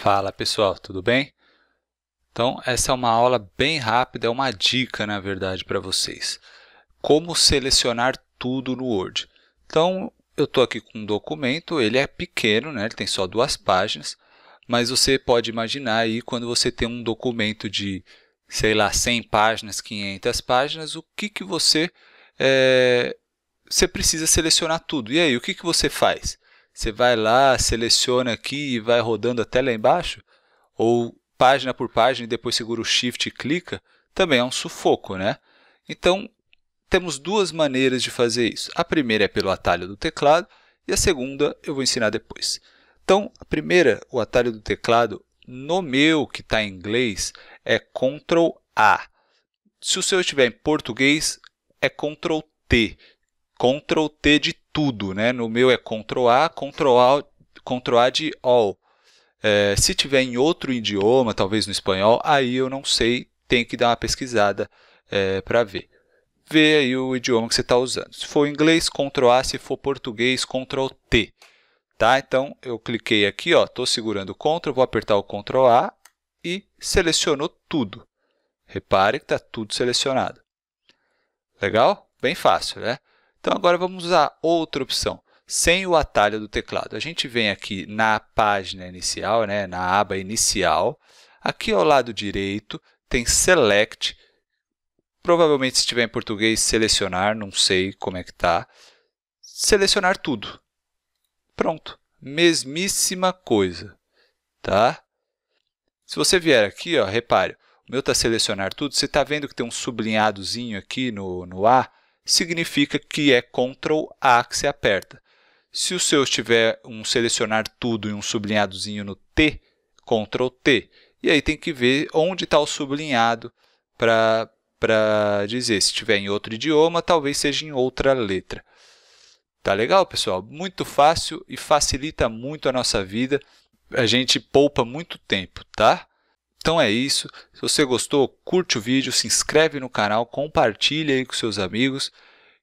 Fala pessoal, tudo bem? Então, essa é uma aula bem rápida, é uma dica, na verdade, para vocês. Como selecionar tudo no Word. Então, eu estou aqui com um documento, ele é pequeno, né? ele tem só duas páginas, mas você pode imaginar aí quando você tem um documento de, sei lá, 100 páginas, 500 páginas, o que, que você, é, você precisa selecionar tudo. E aí, o que, que você faz? Você vai lá, seleciona aqui e vai rodando até lá embaixo? Ou página por página e depois segura o Shift e clica? Também é um sufoco, né? Então, temos duas maneiras de fazer isso. A primeira é pelo atalho do teclado e a segunda eu vou ensinar depois. Então, a primeira, o atalho do teclado, no meu que está em inglês, é Ctrl A. Se o seu estiver em português, é Ctrl T. Ctrl T de tudo, né? No meu é Ctrl A, Ctrl A, Ctrl A de all. É, se tiver em outro idioma, talvez no espanhol, aí eu não sei, tem que dar uma pesquisada é, para ver. Vê aí o idioma que você está usando. Se for inglês, Ctrl A, se for português, Ctrl T. Tá? Então, eu cliquei aqui, estou segurando o Ctrl, vou apertar o Ctrl A e selecionou tudo. Repare que está tudo selecionado. Legal? Bem fácil, né? Então agora vamos usar outra opção, sem o atalho do teclado. A gente vem aqui na página inicial, né, na aba inicial. Aqui ao lado direito tem Select. Provavelmente, se estiver em português, selecionar, não sei como é que está. Selecionar tudo. Pronto, mesmíssima coisa. Tá? Se você vier aqui, ó, repare, o meu está selecionar tudo, você está vendo que tem um sublinhadozinho aqui no, no A? significa que é Ctrl A que se aperta. Se o seu tiver um selecionar tudo e um sublinhadozinho no T, Ctrl T. E aí tem que ver onde está o sublinhado para dizer. Se tiver em outro idioma, talvez seja em outra letra. Tá legal, pessoal? Muito fácil e facilita muito a nossa vida. A gente poupa muito tempo, tá? Então é isso. Se você gostou, curte o vídeo, se inscreve no canal, compartilha aí com seus amigos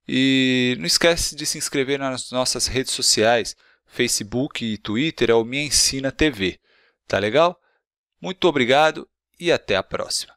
e não esquece de se inscrever nas nossas redes sociais, Facebook e Twitter é o Minha Ensina TV. Tá legal? Muito obrigado e até a próxima.